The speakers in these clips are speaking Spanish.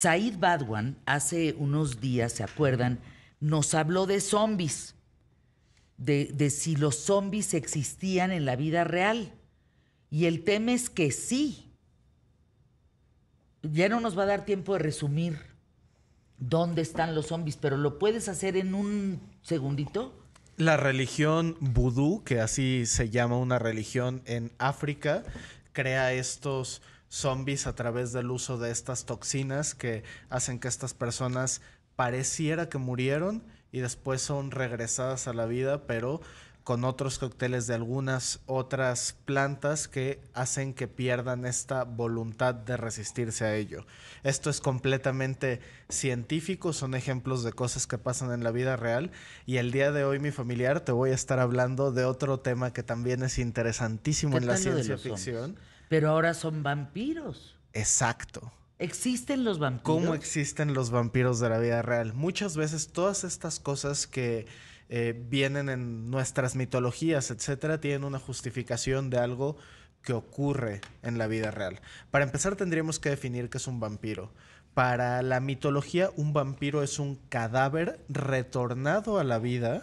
Said Badwan hace unos días, ¿se acuerdan? Nos habló de zombies, de, de si los zombies existían en la vida real. Y el tema es que sí. Ya no nos va a dar tiempo de resumir dónde están los zombies, pero lo puedes hacer en un segundito. La religión vudú, que así se llama una religión en África, crea estos zombies a través del uso de estas toxinas que hacen que estas personas pareciera que murieron y después son regresadas a la vida, pero con otros cócteles de algunas otras plantas que hacen que pierdan esta voluntad de resistirse a ello. Esto es completamente científico, son ejemplos de cosas que pasan en la vida real y el día de hoy mi familiar te voy a estar hablando de otro tema que también es interesantísimo en la ciencia ficción. Pero ahora son vampiros. Exacto. ¿Existen los vampiros? ¿Cómo existen los vampiros de la vida real? Muchas veces todas estas cosas que eh, vienen en nuestras mitologías, etcétera, tienen una justificación de algo que ocurre en la vida real. Para empezar, tendríamos que definir qué es un vampiro. Para la mitología, un vampiro es un cadáver retornado a la vida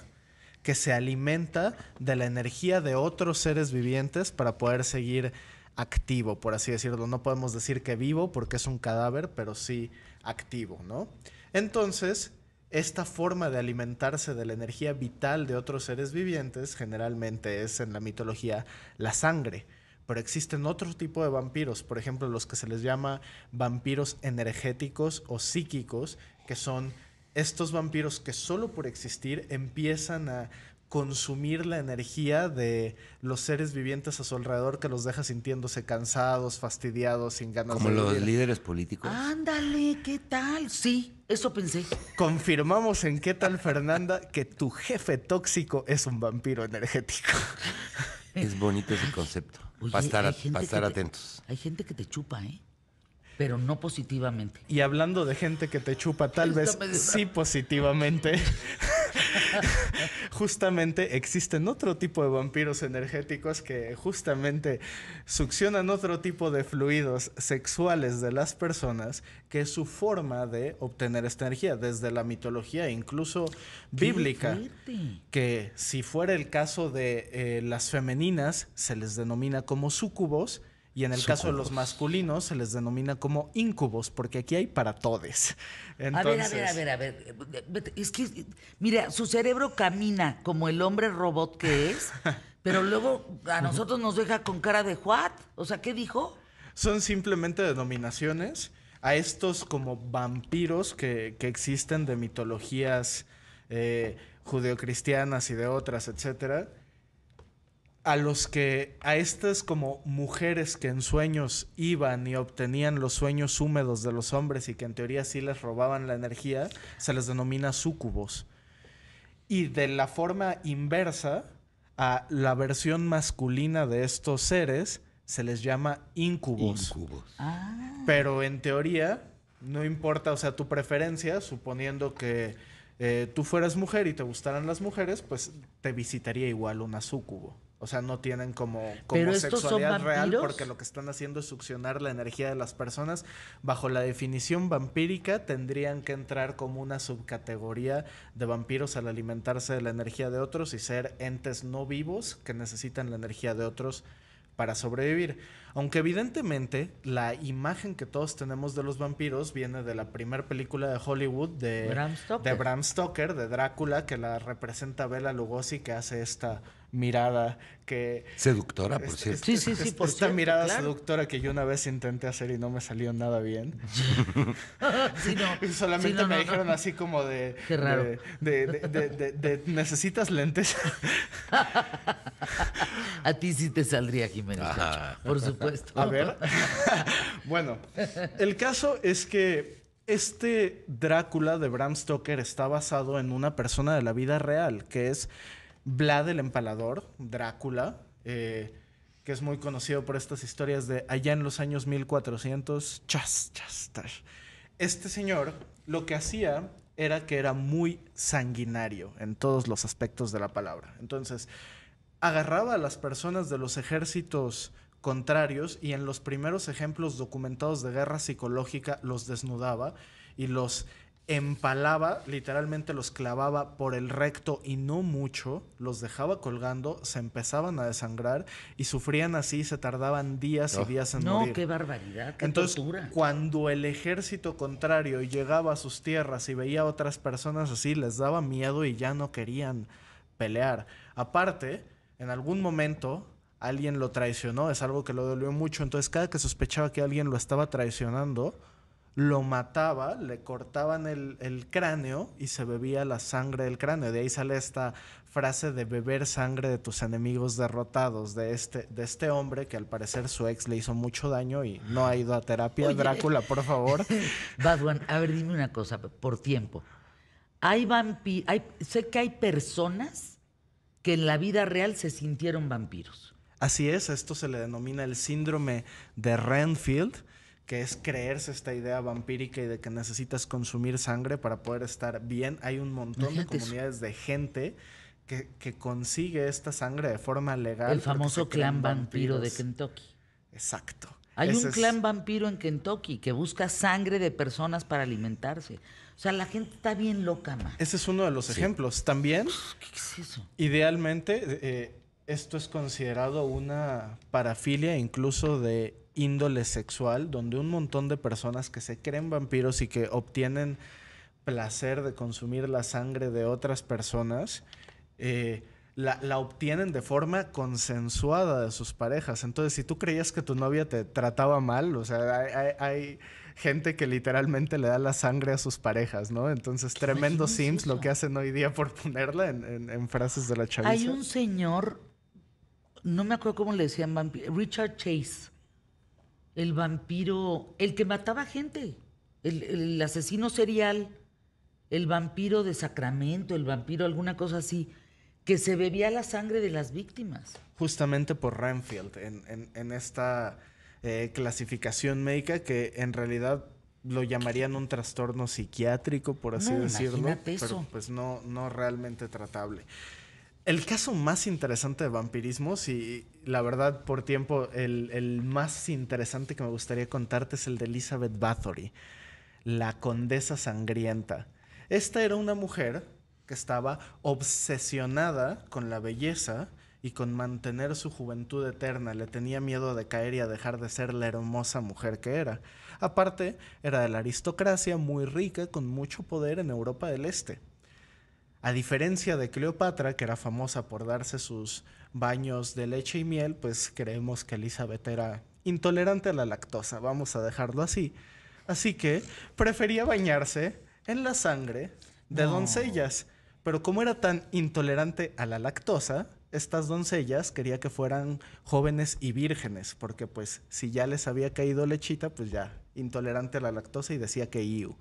que se alimenta de la energía de otros seres vivientes para poder seguir activo, por así decirlo. No podemos decir que vivo porque es un cadáver, pero sí activo, ¿no? Entonces, esta forma de alimentarse de la energía vital de otros seres vivientes generalmente es en la mitología la sangre. Pero existen otro tipo de vampiros, por ejemplo, los que se les llama vampiros energéticos o psíquicos, que son estos vampiros que solo por existir empiezan a consumir la energía de los seres vivientes a su alrededor que los deja sintiéndose cansados, fastidiados, sin ganas de vivir. Como los líderes políticos. Ándale, ¿qué tal? Sí, eso pensé. Confirmamos en qué tal, Fernanda, que tu jefe tóxico es un vampiro energético. Es bonito ese concepto. para estar, atentos. hay gente que te chupa, ¿eh? pero no positivamente. Y hablando de gente que te chupa, tal vez sí positivamente. justamente existen otro tipo de vampiros energéticos que justamente succionan otro tipo de fluidos sexuales de las personas, que es su forma de obtener esta energía, desde la mitología, incluso bíblica, que si fuera el caso de eh, las femeninas, se les denomina como sucubos, y en el caso de los masculinos se les denomina como incubos, porque aquí hay para todes. A ver, a ver, a ver, a ver. Eh, eh, es que, mira, su cerebro camina como el hombre robot que es, pero luego a nosotros nos deja con cara de what? O sea, ¿qué dijo? Son simplemente denominaciones a estos como vampiros que, existen de mitologías eh, judeocristianas y de otras, etcétera a los que, a estas como mujeres que en sueños iban y obtenían los sueños húmedos de los hombres y que en teoría sí les robaban la energía, se les denomina súcubos. Y de la forma inversa, a la versión masculina de estos seres se les llama incubos. Incubos. Ah. Pero en teoría, no importa, o sea, tu preferencia, suponiendo que eh, tú fueras mujer y te gustaran las mujeres, pues te visitaría igual una sucubo o sea, no tienen como, sexualidad real porque lo que están haciendo es succionar la energía de las personas. Bajo la definición vampírica tendrían que entrar como una subcategoría de vampiros al alimentarse de la energía de otros y ser entes no vivos que necesitan la energía de otros para sobrevivir. Aunque evidentemente la imagen que todos tenemos de los vampiros viene de la primera película de Hollywood de Bram, de Bram Stoker, de, Drácula, que la representa Bela Lugosi, que hace esta mirada que... Seductora, por cierto. sí, sí, sí, por Esta mirada seductora que yo una vez intenté hacer y no me salió nada bien. Y Solamente me dijeron así como de... Qué raro. de, de necesitas lentes. A ti sí te saldría, Jiménez. por supuesto. A ver. bueno, el caso es que este Drácula de Bram Stoker está basado en una persona de la vida real, que es Vlad el Empalador, Drácula, eh, que es muy conocido por estas historias de allá en los años 1400. Chas, chas, chas. Este señor lo que hacía era que era muy sanguinario en todos los aspectos de la palabra. Entonces, agarraba a las personas de los ejércitos contrarios y en los primeros ejemplos documentados de guerra psicológica los desnudaba y los empalaba, literalmente los clavaba por el recto y no mucho, los dejaba colgando, se empezaban a desangrar y sufrían así, se tardaban días y oh. días en morir. No, qué barbaridad, qué Entonces, cuando el ejército contrario llegaba a sus tierras y veía a otras personas así, les daba miedo y ya no querían pelear. Aparte, en algún momento alguien lo traicionó, es algo que lo dolió mucho, entonces cada que sospechaba que alguien lo estaba traicionando, lo mataba, le cortaban el, cráneo y se bebía la sangre del cráneo. De ahí sale esta frase de beber sangre de tus enemigos derrotados, de este, de este hombre que al parecer su ex le hizo mucho daño y no ha ido a terapia. Drácula, por favor. Badwan, a ver, dime una cosa, por tiempo. Hay, vampi hay sé que hay personas que en la vida real se sintieron vampiros. Así es, esto se le denomina el síndrome de Renfield, que es creerse esta idea vampírica y de que necesitas consumir sangre para poder estar bien. Hay un montón de comunidades de gente que, que, consigue esta sangre de forma legal. El famoso clan vampiro de Kentucky. Exacto. Hay un clan vampiro en Kentucky que busca sangre de personas para alimentarse. O sea, la gente está bien loca, man. Ese es uno de los ejemplos. También, ¿qué es eso? Idealmente, eh, esto es considerado una parafilia incluso de índole sexual, donde un montón de personas que se creen vampiros y que obtienen placer de consumir la sangre de otras personas, eh, la, obtienen de forma consensuada de sus parejas. Entonces, si tú creías que tu novia te trataba mal, o sea, hay, gente que literalmente le da la sangre a sus parejas, ¿no? Entonces, tremendo Sims lo que hacen hoy día por ponerla en, frases de la chaviza. Hay un señor, no me acuerdo cómo le decían, Richard Chase, el vampiro, el que mataba gente, el, el asesino serial, el vampiro de Sacramento, el vampiro, alguna cosa así que se bebía la sangre de las víctimas. Justamente por Renfield, en, esta eh, clasificación médica que en realidad lo llamarían un trastorno psiquiátrico, por así decirlo, pero pues no, no realmente tratable. El caso más interesante de vampirismos y la verdad por tiempo el, el, más interesante que me gustaría contarte es el de Elizabeth Bathory, la condesa sangrienta. Esta era una mujer que estaba obsesionada con la belleza y con mantener su juventud eterna. Le tenía miedo de caer y a dejar de ser la hermosa mujer que era. Aparte, era de la aristocracia muy rica con mucho poder en Europa del Este. A diferencia de Cleopatra, que era famosa por darse sus baños de leche y miel, pues creemos que Elizabeth era intolerante a la lactosa, vamos a dejarlo así. Así que prefería bañarse en la sangre de doncellas. Pero como era tan intolerante a la lactosa, estas doncellas quería que fueran jóvenes y vírgenes, porque pues si ya les había caído lechita, pues ya intolerante a la lactosa y decía que iu.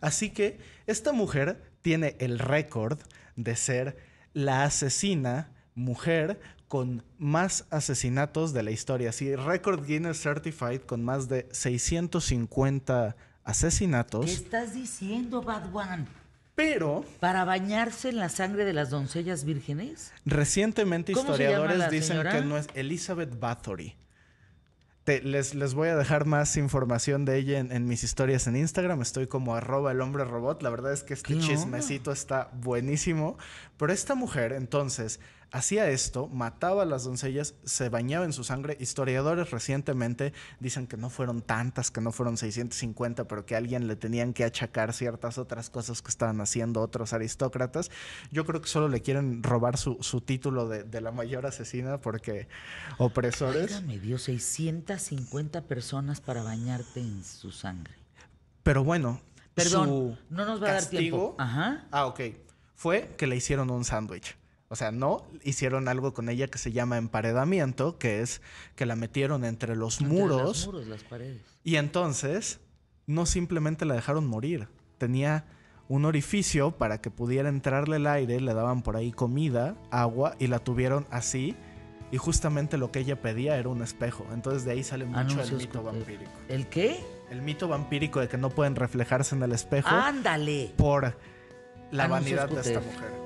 Así que esta mujer tiene el récord de ser la asesina mujer con más asesinatos de la historia. Sí, récord Guinness Certified con más de 650 asesinatos. ¿Qué estás diciendo, Bad One? Pero. ¿Para bañarse en la sangre de las doncellas vírgenes? Recientemente historiadores dicen que no es Elizabeth Bathory. les, les, voy a dejar más información de ella en, mis historias en Instagram. Estoy como arroba el hombre robot. La verdad es que este chismecito está buenísimo. Pero esta mujer, entonces, Hacía esto, mataba a las doncellas, se bañaba en su sangre. Historiadores recientemente dicen que no fueron tantas, que no fueron 650, pero que a alguien le tenían que achacar ciertas otras cosas que estaban haciendo otros aristócratas. Yo creo que solo le quieren robar su, título de, la mayor asesina porque opresores. me dio 650 personas para bañarte en su sangre. Pero bueno, su no nos va a dar tiempo. Ah, ok. Fue que le hicieron un sándwich. O sea, no, hicieron algo con ella que se llama emparedamiento, que es que la metieron entre los muros. las paredes. Y entonces, no simplemente la dejaron morir. Tenía un orificio para que pudiera entrarle el aire, le daban por ahí comida, agua y la tuvieron así. Y justamente lo que ella pedía era un espejo. Entonces de ahí sale mucho el mito vampírico. ¿El qué? El mito vampírico de que no pueden reflejarse en el espejo. ¡Ándale! Por la vanidad de esta mujer.